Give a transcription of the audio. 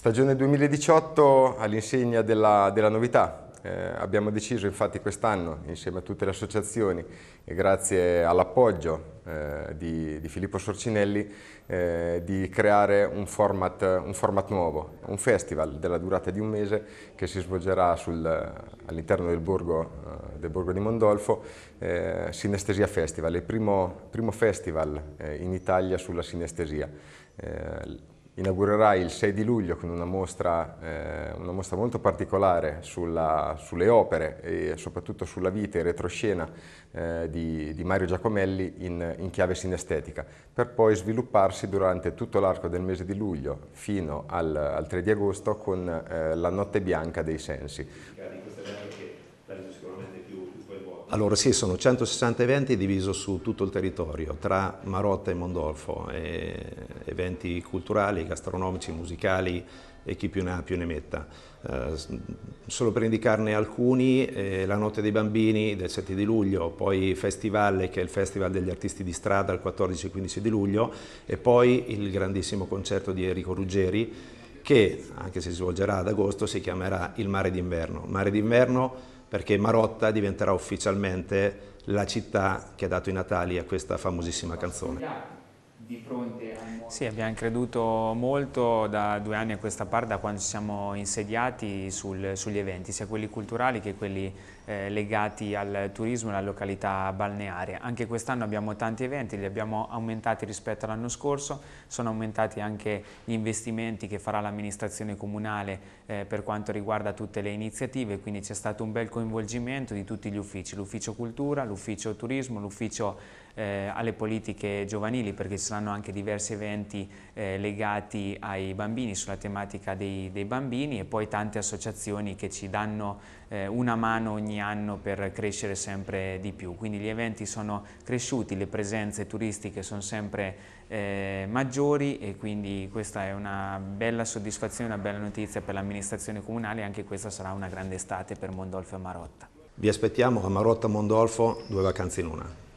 Stagione 2018 all'insegna della, della, novità. Eh, abbiamo deciso infatti quest'anno, insieme a tutte le associazioni e grazie all'appoggio eh, di, di, Filippo Sorcinelli, eh, di creare un format, un format, nuovo, un festival della durata di un mese che si svolgerà all'interno del, eh, del, borgo di Mondolfo, eh, Sinestesia Festival, il primo, primo festival eh, in Italia sulla sinestesia inaugurerà il 6 di luglio con una mostra, eh, una mostra molto particolare sulla, sulle opere e soprattutto sulla vita e retroscena eh, di, di, Mario Giacomelli in, in, chiave sinestetica, per poi svilupparsi durante tutto l'arco del mese di luglio fino al, al 3 di agosto con eh, la notte bianca dei sensi. Allora sì, sono 160 eventi diviso su tutto il territorio, tra Marotta e Mondolfo, e eventi culturali, gastronomici, musicali e chi più ne ha più ne metta. Eh, solo per indicarne alcuni, eh, la Notte dei Bambini del 7 di luglio, poi Festival che è il Festival degli Artisti di Strada il 14 e 15 di luglio e poi il grandissimo concerto di Enrico Ruggeri che, anche se si svolgerà ad agosto, si chiamerà Il Mare d'inverno. Il Mare d'inverno perché Marotta diventerà ufficialmente la città che ha dato i natali a questa famosissima canzone di fronte al mondo? Sì, abbiamo creduto molto da due anni a questa parte, da quando ci siamo insediati sul, sugli eventi, sia quelli culturali che quelli eh, legati al turismo e alla località balneare. Anche quest'anno abbiamo tanti eventi, li abbiamo aumentati rispetto all'anno scorso, sono aumentati anche gli investimenti che farà l'amministrazione comunale eh, per quanto riguarda tutte le iniziative, quindi c'è stato un bel coinvolgimento di tutti gli uffici, l'ufficio cultura, l'ufficio turismo, l'ufficio eh, alle politiche giovanili perché ci saranno anche diversi eventi eh, legati ai bambini, sulla tematica dei, dei, bambini e poi tante associazioni che ci danno eh, una mano ogni anno per crescere sempre di più. Quindi gli eventi sono cresciuti, le presenze turistiche sono sempre eh, maggiori e quindi questa è una bella soddisfazione, una bella notizia per l'amministrazione comunale e anche questa sarà una grande estate per Mondolfo e Marotta. Vi aspettiamo a Marotta Mondolfo due vacanze in una.